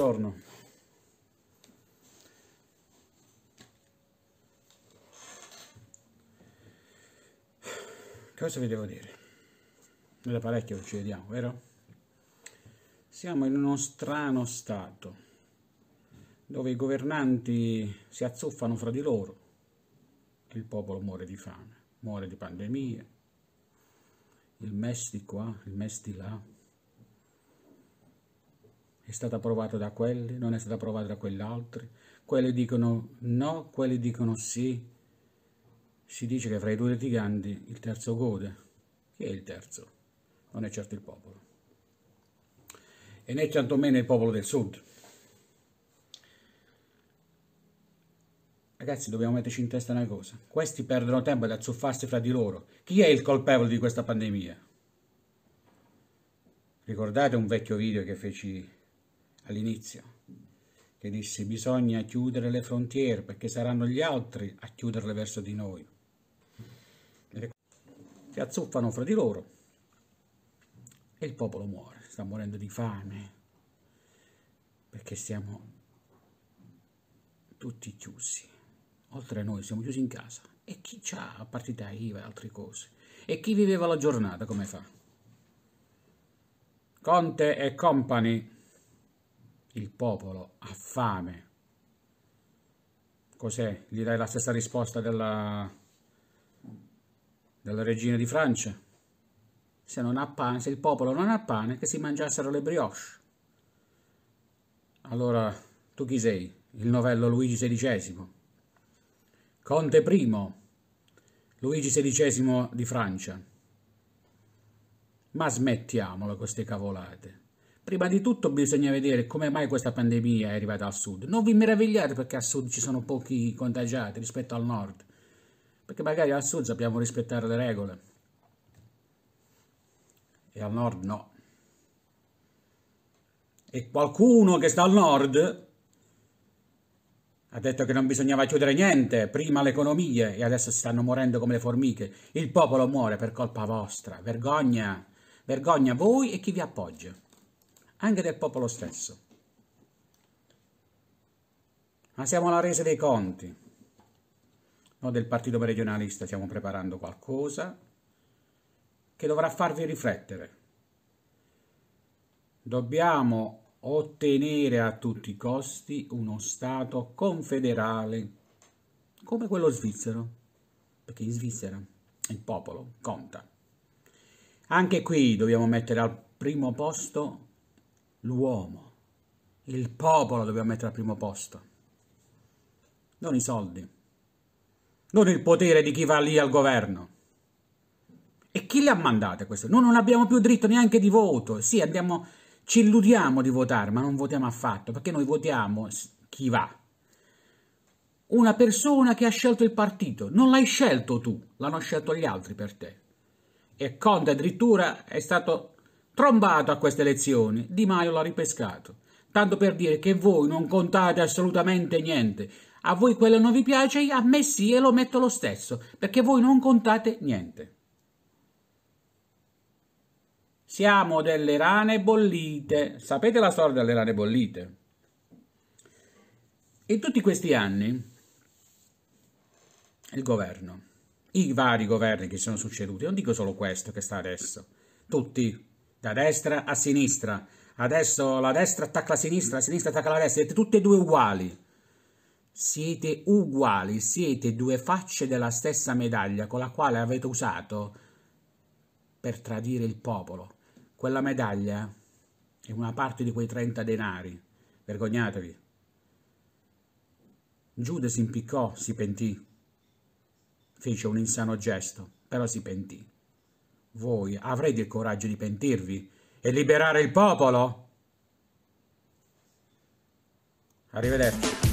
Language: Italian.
buongiorno. Cosa vi devo dire? Era parecchio ci vediamo, vero? Siamo in uno strano stato, dove i governanti si azzuffano fra di loro, e il popolo muore di fame, muore di pandemie, il MES di qua, il MES di là, è stata approvata da quelli, non è stata approvata da quell'altro, quelli dicono no, quelli dicono sì. Si dice che fra i due litiganti il terzo gode. Chi è il terzo? Non è certo il popolo. E né tantomeno il popolo del sud. Ragazzi, dobbiamo metterci in testa una cosa. Questi perdono tempo ad azzuffarsi fra di loro. Chi è il colpevole di questa pandemia? Ricordate un vecchio video che feci all'inizio, che disse bisogna chiudere le frontiere perché saranno gli altri a chiuderle verso di noi. Si azzuffano fra di loro e il popolo muore, sta morendo di fame perché siamo tutti chiusi. Oltre a noi siamo chiusi in casa. E chi ha a partita IVA e altre cose? E chi viveva la giornata come fa? Conte e compagni il popolo ha fame, cos'è? Gli dai la stessa risposta della, della regina di Francia? Se, non ha pane, se il popolo non ha pane, che si mangiassero le brioche. Allora, tu chi sei? Il novello Luigi XVI? Conte I, Luigi XVI di Francia. Ma smettiamola queste cavolate. Prima di tutto bisogna vedere come mai questa pandemia è arrivata al sud. Non vi meravigliate perché al sud ci sono pochi contagiati rispetto al nord, perché magari al sud sappiamo rispettare le regole e al nord no. E qualcuno che sta al nord ha detto che non bisognava chiudere niente, prima le economie e adesso si stanno morendo come le formiche. Il popolo muore per colpa vostra. Vergogna, vergogna voi e chi vi appoggia anche del popolo stesso. Ma siamo alla resa dei conti. Noi del Partito Meridionalista stiamo preparando qualcosa che dovrà farvi riflettere. Dobbiamo ottenere a tutti i costi uno Stato confederale come quello svizzero, perché in Svizzera il popolo conta. Anche qui dobbiamo mettere al primo posto l'uomo, il popolo dobbiamo mettere al primo posto, non i soldi, non il potere di chi va lì al governo. E chi le ha mandate queste? Noi non abbiamo più diritto neanche di voto, sì andiamo, ci illudiamo di votare, ma non votiamo affatto, perché noi votiamo chi va. Una persona che ha scelto il partito, non l'hai scelto tu, l'hanno scelto gli altri per te. E Conte addirittura è stato Trombato a queste elezioni, Di Maio l'ha ripescato. Tanto per dire che voi non contate assolutamente niente. A voi quello non vi piace, a me sì e lo metto lo stesso, perché voi non contate niente. Siamo delle rane bollite. Sapete la storia delle rane bollite? In tutti questi anni il governo, i vari governi che si sono succeduti, non dico solo questo che sta adesso, tutti da destra a sinistra, adesso la destra attacca la sinistra, la sinistra attacca la destra, siete tutte e due uguali. Siete uguali, siete due facce della stessa medaglia con la quale avete usato per tradire il popolo. Quella medaglia è una parte di quei 30 denari. Vergognatevi. Giuda si impiccò, si pentì. Fece un insano gesto, però si pentì voi avrete il coraggio di pentirvi e liberare il popolo? Arrivederci.